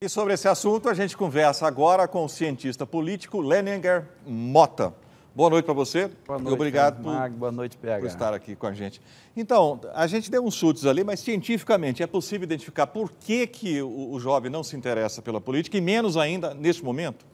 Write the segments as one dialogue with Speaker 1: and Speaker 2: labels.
Speaker 1: E sobre esse assunto, a gente conversa agora com o cientista político Leninger Mota. Boa noite para você. Boa noite, obrigado por, boa noite, PH. por estar aqui com a gente. Então, a gente deu uns chutes ali, mas cientificamente é possível identificar por que, que o, o
Speaker 2: jovem não se interessa pela política e menos ainda neste momento?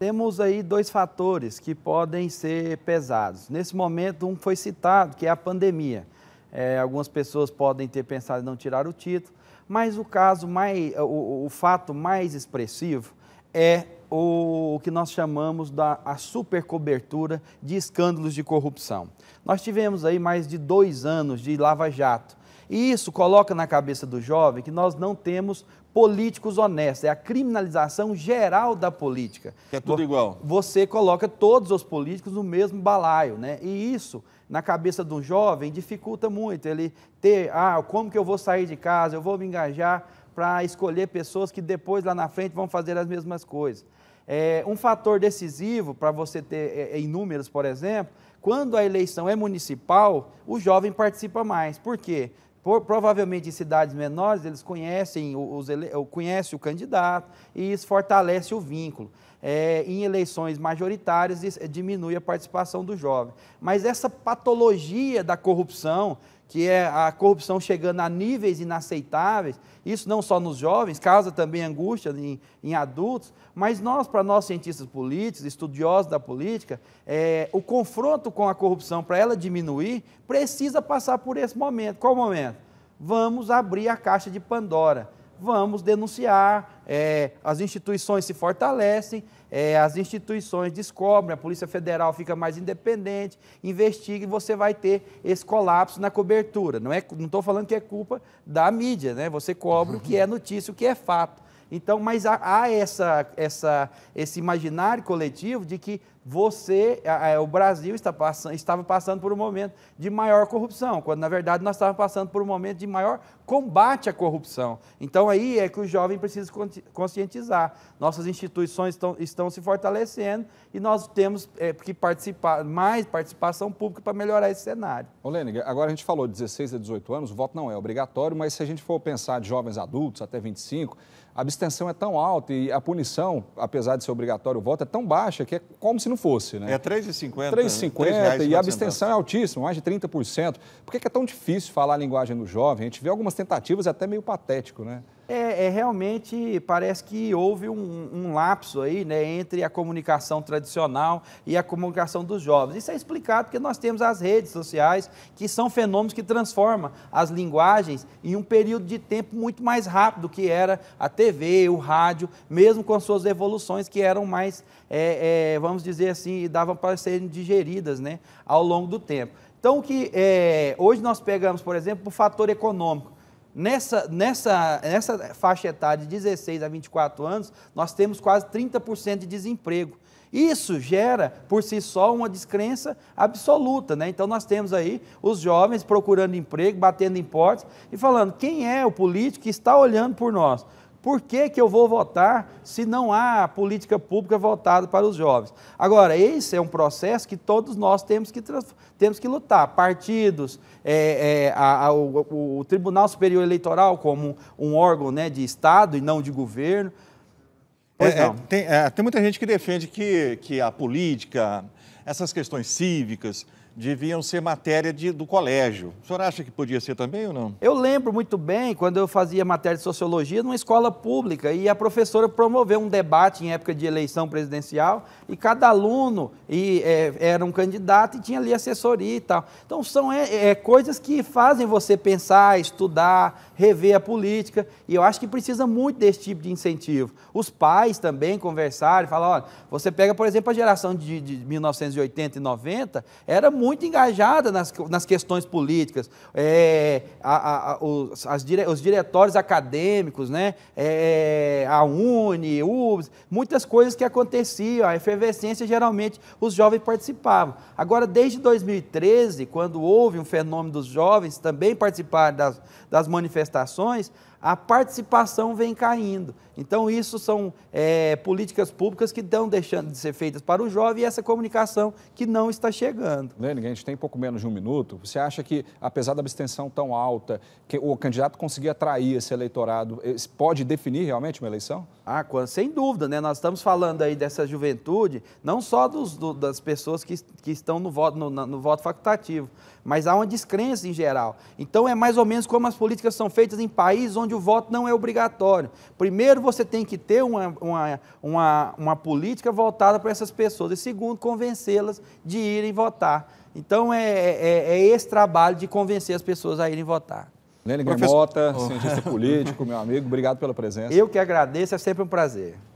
Speaker 2: Temos aí dois fatores que podem ser pesados. Nesse momento, um foi citado, que é a pandemia. É, algumas pessoas podem ter pensado em não tirar o título, mas o caso mais, eh, o, o fato mais expressivo é o, o que nós chamamos da a supercobertura de escândalos de corrupção. Nós tivemos aí mais de dois anos de lava-jato e isso coloca na cabeça do jovem que nós não temos políticos honestos, é a criminalização geral da política. É tudo igual. Você coloca todos os políticos no mesmo balaio, né? E isso na cabeça de um jovem dificulta muito ele ter, ah, como que eu vou sair de casa? Eu vou me engajar para escolher pessoas que depois lá na frente vão fazer as mesmas coisas. É, um fator decisivo para você ter é, é, em números, por exemplo, quando a eleição é municipal, o jovem participa mais. Por quê? Por, provavelmente em cidades menores, eles conhecem, os, conhece o candidato e isso fortalece o vínculo. É, em eleições majoritárias, diminui a participação do jovem. Mas essa patologia da corrupção que é a corrupção chegando a níveis inaceitáveis, isso não só nos jovens, causa também angústia em, em adultos, mas nós, para nós cientistas políticos, estudiosos da política, é, o confronto com a corrupção, para ela diminuir, precisa passar por esse momento. Qual momento? Vamos abrir a caixa de Pandora vamos denunciar, é, as instituições se fortalecem, é, as instituições descobrem, a Polícia Federal fica mais independente, investiga e você vai ter esse colapso na cobertura. Não estou é, não falando que é culpa da mídia, né? você cobre o que é notícia, o que é fato. Então, mas há, há essa, essa, esse imaginário coletivo de que você, a, a, o Brasil está passando, estava passando por um momento de maior corrupção, quando na verdade nós estávamos passando por um momento de maior combate à corrupção. Então aí é que o jovem precisa conscientizar. Nossas instituições estão, estão se fortalecendo e nós temos é, que participar, mais participação pública para melhorar esse cenário. Olêniga, agora a gente falou de
Speaker 1: 16 a 18 anos, o voto não é obrigatório, mas se a gente for pensar de jovens adultos até 25, a abstenção é tão alta e a punição, apesar de ser obrigatório o voto, é tão baixa que é como se não fosse, né? É 3,50. 3,50 e a abstenção é altíssima, mais de 30%. Por que é tão difícil falar a linguagem do jovem? A gente vê algumas tentativas até meio patético, né?
Speaker 2: é, é, realmente parece que houve um, um lapso aí, né, entre a comunicação tradicional e a comunicação dos jovens. Isso é explicado porque nós temos as redes sociais, que são fenômenos que transformam as linguagens em um período de tempo muito mais rápido que era a TV, o rádio, mesmo com as suas evoluções que eram mais, é, é, vamos dizer assim, davam para serem digeridas, né, ao longo do tempo. Então, que é, hoje nós pegamos, por exemplo, o fator econômico. Nessa, nessa, nessa faixa etária de 16 a 24 anos, nós temos quase 30% de desemprego. Isso gera, por si só, uma descrença absoluta. Né? Então, nós temos aí os jovens procurando emprego, batendo em portas e falando: quem é o político que está olhando por nós? Por que, que eu vou votar se não há política pública voltada para os jovens? Agora, esse é um processo que todos nós temos que, temos que lutar. Partidos, é, é, a, a, o, o, Tribunal Superior Eleitoral como um órgão né, de Estado e não de governo. É, é tem, é, tem muita gente que defende que, que a política,
Speaker 1: essas questões cívicas, deviam ser matéria de, do colégio. O senhor acha que
Speaker 2: podia ser também ou não? Eu lembro muito bem quando eu fazia matéria de sociologia numa escola pública e a professora promoveu um debate em época de eleição presidencial e cada aluno e, é, era um candidato e tinha ali assessoria e tal. Então são é, é, coisas que fazem você pensar, estudar, rever a política e eu acho que precisa muito desse tipo de incentivo. Os pais também conversarem, falar, olha, você pega, por exemplo, a geração de, de 1980 e 90, era muito muito engajada nas, nas questões políticas, é, a, a, os, dire, os, diretórios acadêmicos, né? É, é a Uni, UBS, muitas coisas que aconteciam, a efervescência geralmente os jovens participavam. Agora, desde 2013, quando houve um fenômeno dos jovens também participar das, das manifestações, a participação vem caindo. Então, isso são é, políticas públicas que estão deixando de ser feitas para o jovem e essa comunicação que não está chegando. Né? Henning, né? a gente tem pouco menos de um minuto. Você acha que, apesar da abstenção
Speaker 1: tão alta, que o candidato conseguir atrair esse eleitorado, pode definir realmente uma
Speaker 2: eleição? Ah, sem dúvida, né? Nós estamos falando aí dessa juventude, não só dos, do, das pessoas que, que estão no voto, no, no voto facultativo, mas há uma descrença em geral. Então é mais ou menos como as políticas são feitas em países onde o voto não é obrigatório. Primeiro você tem que ter uma, uma, uma, uma política voltada para essas pessoas e segundo convencê-las de irem votar. Então é, é, é, é esse trabalho de convencer as pessoas a irem votar.
Speaker 1: Lênin Professor... Oh. cientista político, meu amigo, obrigado pela presença. Eu
Speaker 2: que agradeço, é sempre um prazer.